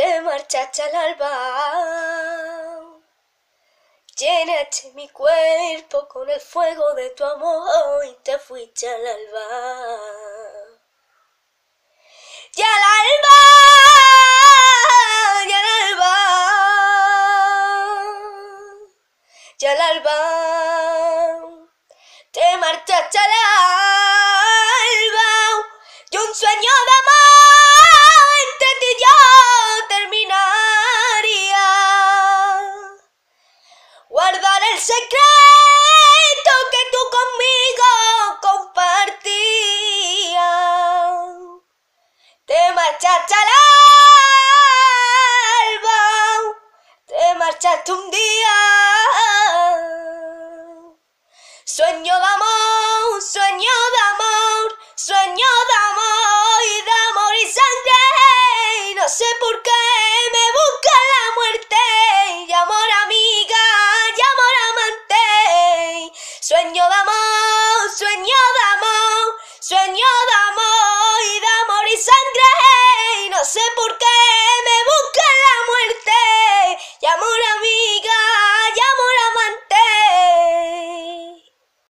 te marchaste al alba. Llenaste mi cuerpo con el fuego de tu amor y te fuiste al alba. Y al alba, ya al alba, ya al alba, te marchaste al alba. Y un sueño de amor. guardar el secreto que tú conmigo compartías. Te marchaste al alba, te marchaste un día. Sueño de amor, sueño de amor, sueño de amor y de amor y sangre. Y no sé por qué. Sueño de amor, sueño de amor, sueño